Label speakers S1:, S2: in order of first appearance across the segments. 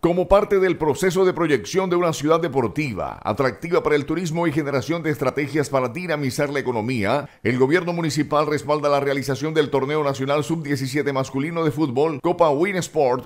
S1: Como parte del proceso de proyección de una ciudad deportiva, atractiva para el turismo y generación de estrategias para dinamizar la economía, el gobierno municipal respalda la realización del Torneo Nacional Sub-17 Masculino de Fútbol Copa Win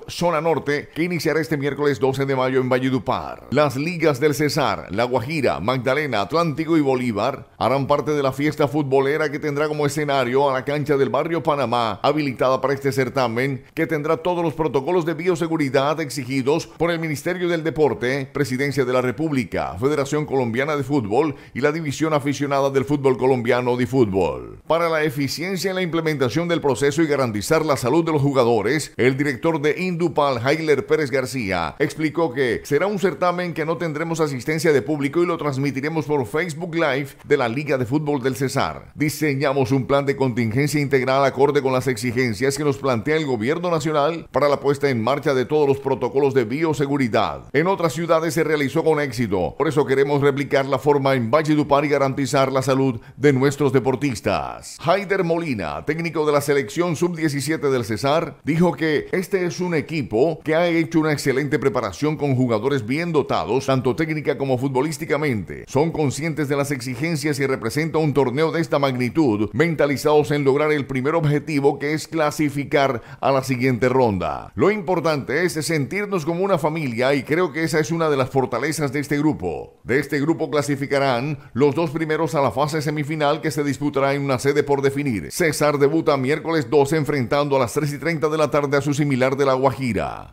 S1: Zona Norte, que iniciará este miércoles 12 de mayo en Valledupar. Las ligas del Cesar, La Guajira, Magdalena, Atlántico y Bolívar harán parte de la fiesta futbolera que tendrá como escenario a la cancha del barrio Panamá, habilitada para este certamen, que tendrá todos los protocolos de bioseguridad exigidos por el Ministerio del Deporte, Presidencia de la República, Federación Colombiana de Fútbol y la División Aficionada del Fútbol Colombiano de Fútbol. Para la eficiencia en la implementación del proceso y garantizar la salud de los jugadores, el director de Indupal, Heiler Pérez García, explicó que será un certamen que no tendremos asistencia de público y lo transmitiremos por Facebook Live de la Liga de Fútbol del Cesar. Diseñamos un plan de contingencia integral acorde con las exigencias que nos plantea el gobierno nacional para la puesta en marcha de todos los protocolos de seguridad. En otras ciudades se realizó con éxito, por eso queremos replicar la forma en Valledupar y garantizar la salud de nuestros deportistas. Haider Molina, técnico de la selección sub-17 del Cesar, dijo que este es un equipo que ha hecho una excelente preparación con jugadores bien dotados, tanto técnica como futbolísticamente. Son conscientes de las exigencias y representa un torneo de esta magnitud, mentalizados en lograr el primer objetivo que es clasificar a la siguiente ronda. Lo importante es sentirnos como una familia y creo que esa es una de las fortalezas de este grupo. De este grupo clasificarán los dos primeros a la fase semifinal que se disputará en una sede por definir. César debuta miércoles 12 enfrentando a las 3:30 y de la tarde a su similar de la Guajira.